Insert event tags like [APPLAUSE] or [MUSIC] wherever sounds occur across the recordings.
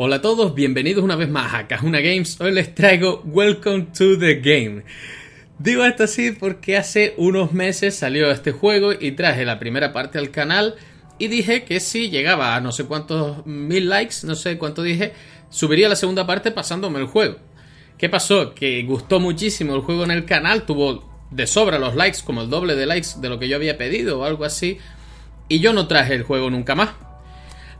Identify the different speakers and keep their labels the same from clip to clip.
Speaker 1: Hola a todos, bienvenidos una vez más a Cajuna Games. Hoy les traigo Welcome to the Game. Digo esto así porque hace unos meses salió este juego y traje la primera parte al canal y dije que si llegaba a no sé cuántos mil likes, no sé cuánto dije, subiría la segunda parte pasándome el juego. ¿Qué pasó? Que gustó muchísimo el juego en el canal, tuvo de sobra los likes, como el doble de likes de lo que yo había pedido o algo así, y yo no traje el juego nunca más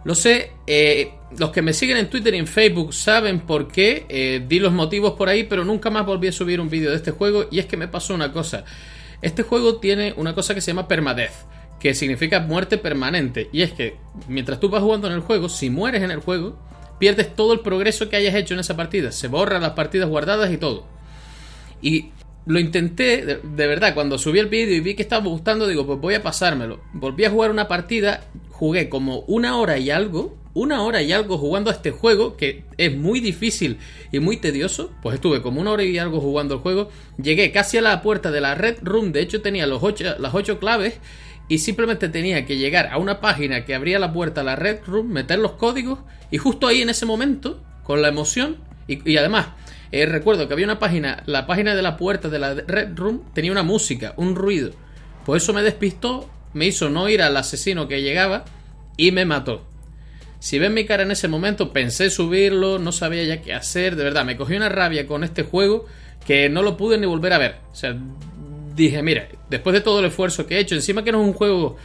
Speaker 1: lo sé, eh, los que me siguen en Twitter y en Facebook saben por qué, eh, di los motivos por ahí, pero nunca más volví a subir un vídeo de este juego y es que me pasó una cosa. Este juego tiene una cosa que se llama permadeath, que significa muerte permanente, y es que mientras tú vas jugando en el juego, si mueres en el juego, pierdes todo el progreso que hayas hecho en esa partida, se borran las partidas guardadas y todo. Y lo intenté, de, verdad, cuando subí el vídeo y vi que estaba gustando, digo, pues voy a pasármelo. Volví a jugar una partida, jugué como una hora y algo, una hora y algo jugando a este juego, que es muy difícil y muy tedioso. Pues estuve como una hora y algo jugando el juego. Llegué casi a la puerta de la Red Room, de hecho tenía los las ocho claves. Y simplemente tenía que llegar a una página que abría la puerta a la Red Room, meter los códigos, y justo ahí en ese momento, con la emoción, y además eh, recuerdo que había una página, la página de la puerta de la Red Room tenía una música, un ruido. Pues eso me despistó, me hizo no ir al asesino que llegaba y me mató. Si ven mi cara en ese momento, pensé subirlo, no sabía ya qué hacer, de verdad, me cogí una rabia con este juego que no lo pude ni volver a ver. O sea, dije, mira, después de todo el esfuerzo que he hecho, encima que no es un juego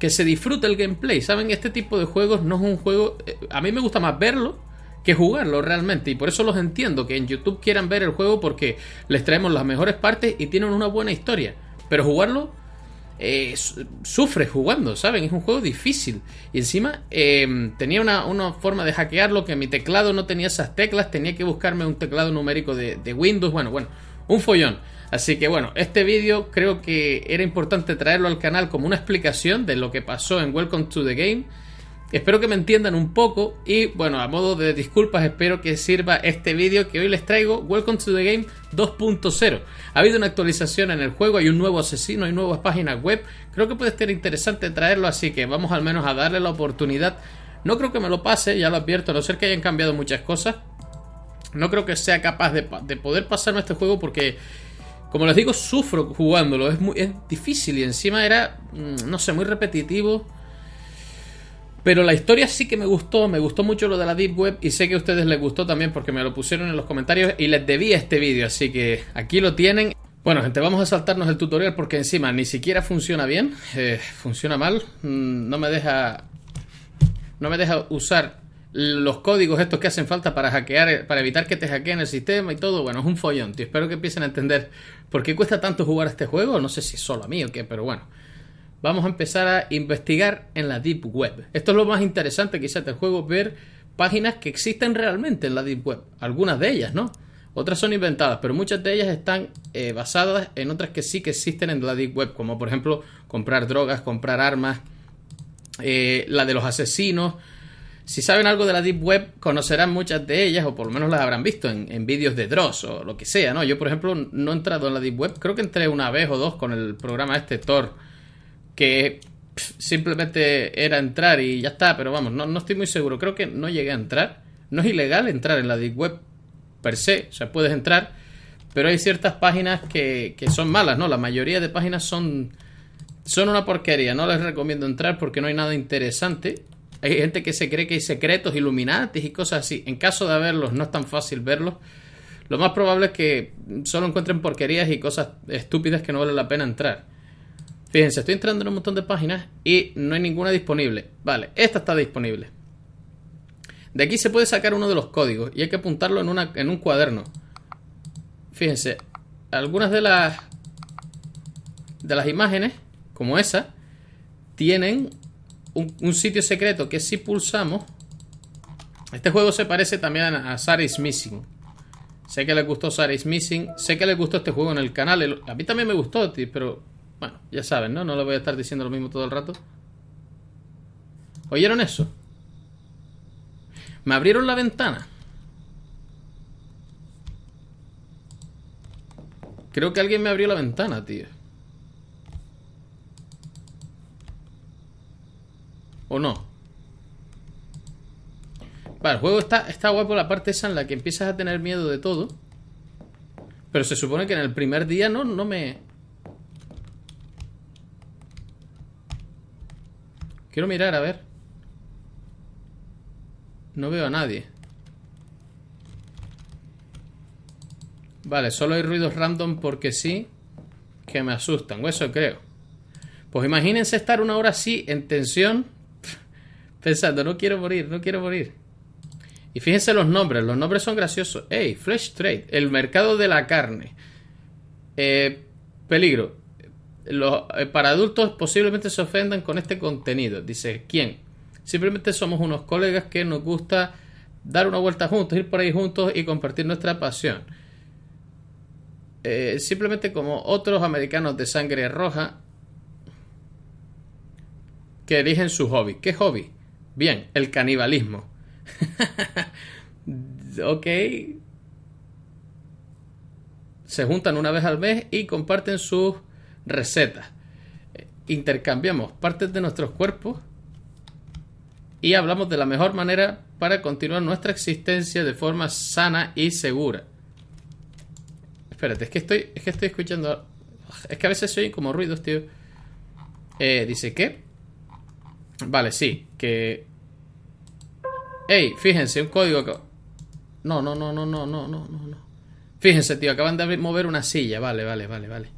Speaker 1: que se disfruta el gameplay, ¿saben? Este tipo de juegos no es un juego, eh, a mí me gusta más verlo que jugarlo realmente. Y por eso los entiendo que en YouTube quieran ver el juego porque les traemos las mejores partes y tienen una buena historia. Pero jugarlo eh, sufre jugando, ¿saben? Es un juego difícil. Y encima em, tenía una, forma de hackearlo que mi teclado no tenía esas teclas, tenía que buscarme un teclado numérico de, de Windows, bueno, bueno, un follón. Así que bueno, este vídeo creo que era importante traerlo al canal como una explicación de lo que pasó en Welcome to the Game Espero que me entiendan un poco y bueno, a modo de disculpas, espero que sirva este vídeo que hoy les traigo, Welcome to the Game 2.0. Ha habido una actualización en el juego, hay un nuevo asesino, hay nuevas páginas web, creo que puede ser interesante traerlo, así que vamos al menos a darle la oportunidad. No creo que me lo pase, ya lo advierto, a no ser que hayan cambiado muchas cosas. No creo que sea capaz de, poder pasarme este juego porque como les digo, sufro jugándolo. Es, muy, es difícil y encima era, mm, no sé, muy repetitivo. Pero la historia sí que me gustó, me gustó mucho lo de la Deep Web y sé que a ustedes les gustó también porque me lo pusieron en los comentarios y les debía este vídeo, así que aquí lo tienen. Bueno gente, vamos a saltarnos el tutorial porque encima ni siquiera funciona bien, eh, funciona mal, mm, no me deja... No me deja usar los códigos estos que hacen falta para hackear, para evitar que te hackeen el sistema y todo, bueno, es un follón, tío. Espero que empiecen a entender por qué cuesta tanto jugar este juego. No sé si solo a mí o qué, pero bueno vamos a empezar a investigar en la Deep Web. Esto es lo más interesante quizás del juego, ver páginas que existen realmente en la Deep Web. Algunas de ellas, ¿no? Otras son inventadas, pero muchas de ellas están eh, basadas en otras que sí que existen en la Deep Web, como por ejemplo comprar drogas, comprar armas, eh, la de los asesinos. Si saben algo de la Deep Web, conocerán muchas de ellas, o por lo menos las habrán visto en, vídeos de Dross o lo que sea, ¿no? Yo, por ejemplo, no he entrado en la Deep Web, creo que entré una vez o dos con el programa este Tor que simplemente era entrar y ya está, pero vamos, no, estoy muy seguro, creo que no llegué a entrar. No es ilegal entrar en la Deep Web per se, o sea, puedes entrar, pero hay ciertas páginas que, que son malas, ¿no? La mayoría de páginas son, son una porquería, no les recomiendo entrar porque no hay nada interesante. Hay gente que se cree que hay secretos, iluminatis y cosas así. En caso de haberlos, no es tan fácil verlos. Lo más probable es que solo encuentren porquerías y cosas estúpidas que no vale la pena entrar. Fíjense, estoy entrando en un montón de páginas y no hay ninguna disponible. Vale, esta está disponible. De aquí se puede sacar uno de los códigos y hay que apuntarlo en, una, en un cuaderno. Fíjense, algunas de las, de las imágenes, como esa, tienen un, sitio secreto que si pulsamos... Este juego se parece también a Saris Missing. Sé que les gustó Saris Missing, sé que les gustó este juego en el canal. A mí también me gustó, pero bueno, ya saben, ¿no? No les voy a estar diciendo lo mismo todo el rato. ¿Oyeron eso? Me abrieron la ventana. Creo que alguien me abrió la ventana, tío. ¿O no? Vale, el juego está, está guapo la parte esa en la que empiezas a tener miedo de todo. Pero se supone que en el primer día no, no me... Quiero mirar, a ver. No veo a nadie. Vale, solo hay ruidos random porque sí que me asustan, o eso creo. Pues imagínense estar una hora así en tensión, [LAUGHS] pensando, no quiero morir, no quiero morir. Y fíjense los nombres, los nombres son graciosos. Ey, Flesh Trade, el mercado de la carne. Eh, peligro, eh, para adultos posiblemente se ofendan con este contenido. Dice, ¿quién? Simplemente somos unos colegas que nos gusta dar una vuelta juntos, ir por ahí juntos y compartir nuestra pasión. Eh, simplemente como otros americanos de sangre roja que eligen su hobby. ¿Qué hobby? Bien, el canibalismo. [LAUGHS] ok. Se juntan una vez al mes y comparten sus recetas. Intercambiamos partes de nuestros cuerpos y hablamos de la mejor manera para continuar nuestra existencia de forma sana y segura. Espérate, es que estoy, es que estoy escuchando. Es que a veces se oyen como ruidos, tío. Eh, Dice que. Vale, sí, que. Ey, fíjense, un código. No, no, no, no, no, no, no, no. Fíjense, tío, acaban de mover una silla. Vale, vale, vale, vale.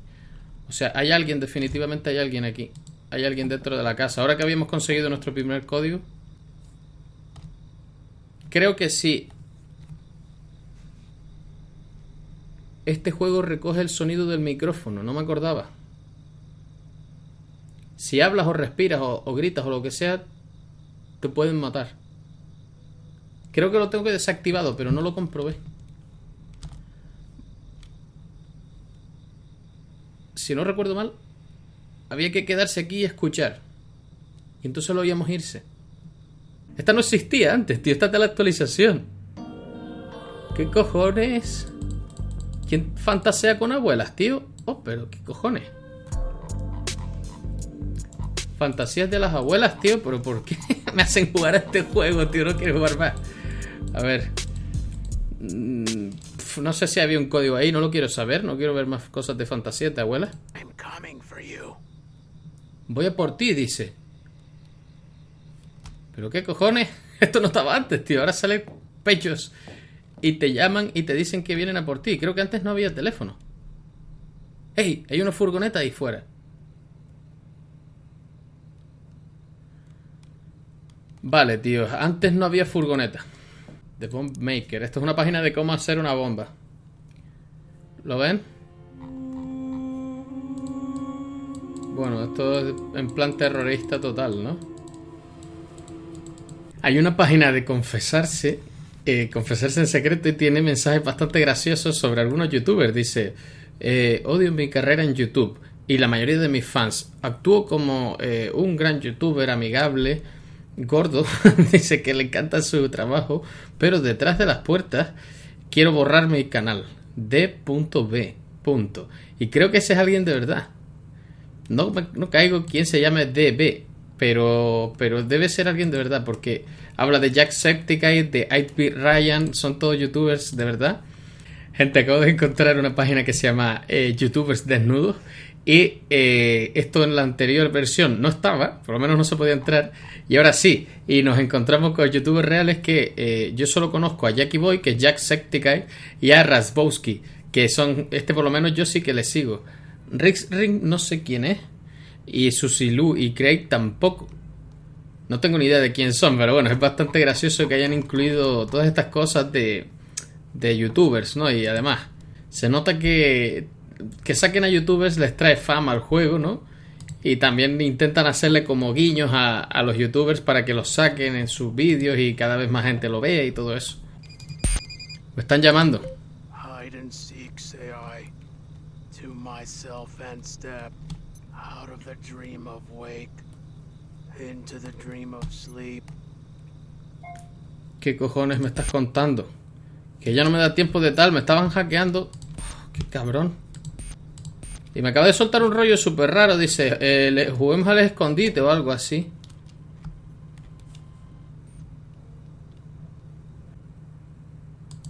Speaker 1: O sea, hay alguien, definitivamente hay alguien aquí. Hay alguien dentro de la casa. Ahora que habíamos conseguido nuestro primer código. Creo que sí. Este juego recoge el sonido del micrófono, no me acordaba. Si hablas o respiras o, gritas o lo que sea, te pueden matar. Creo que lo tengo desactivado, pero no lo comprobé. si no recuerdo mal, había que quedarse aquí y escuchar. Y entonces lo habíamos irse. Esta no existía antes, tío. Esta es la actualización. ¿Qué cojones? ¿Quién fantasea con abuelas, tío? Oh, pero qué cojones. Fantasías de las abuelas, tío. Pero ¿por qué [LAUGHS] me hacen jugar a este juego, tío? No quiero jugar más. A ver, Mm, no sé si había un código ahí, no lo quiero saber, no quiero ver más cosas de fantasía, ¿te abuela? Voy a por ti, dice. ¿Pero qué cojones? [LAUGHS] Esto no estaba antes, tío. Ahora sale pechos y te llaman y te dicen que vienen a por ti. Creo que antes no había teléfono. ¡Ey! Hay una furgoneta ahí fuera. Vale, tío. Antes no había furgoneta. The Bomb Maker. Esto es una página de cómo hacer una bomba. ¿Lo ven? Bueno, esto es en plan terrorista total, ¿no? Hay una página de confesarse, eh, confesarse en secreto y tiene mensajes bastante graciosos sobre algunos youtubers. Dice, eh, odio mi carrera en YouTube y la mayoría de mis fans. Actúo como eh, un gran youtuber amigable gordo, [LAUGHS] dice que le encanta su trabajo, pero detrás de las puertas quiero borrar mi canal. D.B. Y creo que ese es alguien de verdad. No, no caigo quien se llame DB, pero, pero debe ser alguien de verdad, porque habla de Jack Jacksepticeye, de Ivy Ryan, son todos youtubers de verdad. Gente, acabo de encontrar una página que se llama eh, Youtubers Desnudos y eh, esto en la anterior versión no estaba, por lo menos no se podía entrar, y ahora sí. Y nos encontramos con youtubers reales que eh, yo solo conozco a Jackie Boy, que es Jack y a Rasbowski, que son, este por lo menos yo sí que le sigo. Rix Ring no sé quién es, y Susilu y Craig tampoco. No tengo ni idea de quién son, pero bueno, es bastante gracioso que hayan incluido todas estas cosas de, de youtubers, ¿no? Y además, se nota que que saquen a youtubers les trae fama al juego, ¿no? Y también intentan hacerle como guiños a, los youtubers para que los saquen en sus vídeos y cada vez más gente lo vea y todo eso. Me están llamando. ¿Qué cojones me estás contando? Que ya no me da tiempo de tal, me estaban hackeando. qué cabrón. Y me acaba de soltar un rollo súper raro. Dice, eh, le, juguemos al escondite o algo así.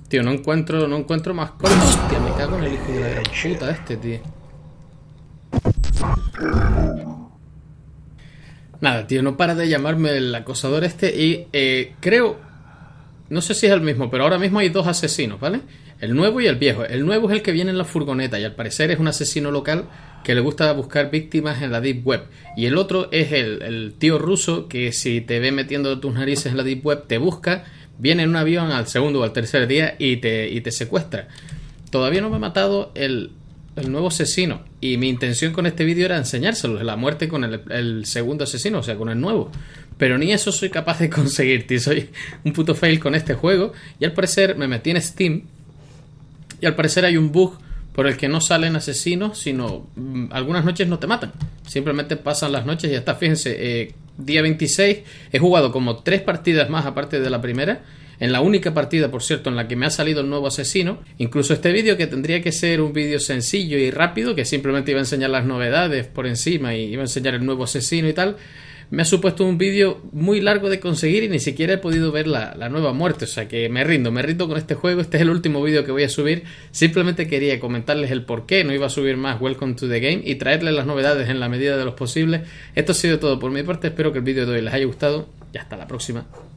Speaker 1: Tío, no encuentro, no encuentro más cosas. Hostia, me cago en el hijo de la gran este, tío. Nada, tío, no para de llamarme el acosador este y eh, creo... No sé si es el mismo, pero ahora mismo hay dos asesinos, ¿vale? El nuevo y el viejo. El nuevo es el que viene en la furgoneta y al parecer es un asesino local que le gusta buscar víctimas en la Deep Web. Y el otro es el, el tío ruso que si te ve metiendo tus narices en la Deep Web te busca, viene en un avión al segundo o al tercer día y te, y te secuestra. Todavía no me ha matado el, nuevo asesino. Y mi intención con este vídeo era enseñárselos la muerte con el, el, segundo asesino, o sea, con el nuevo. Pero ni eso soy capaz de [LAUGHS] conseguir, tío. Soy un puto fail con este juego. Y al parecer me metí en Steam y al parecer hay un bug por el que no salen asesinos, sino mm, algunas noches no te matan. Simplemente pasan las noches y hasta Fíjense, eh, día 26 he jugado como tres partidas más aparte de la primera. En la única partida, por cierto, en la que me ha salido el nuevo asesino, incluso este vídeo que tendría que ser un vídeo sencillo y rápido, que simplemente iba a enseñar las novedades por encima y iba a enseñar el nuevo asesino y tal, me ha supuesto un vídeo muy largo de conseguir y ni siquiera he podido ver la, nueva muerte. O sea que me rindo, me rindo con este juego. Este es el último vídeo que voy a subir. Simplemente quería comentarles el por qué no iba a subir más Welcome to the Game y traerles las novedades en la medida de los posibles. Esto ha sido todo por mi parte. Espero que el vídeo de hoy les haya gustado y hasta la próxima.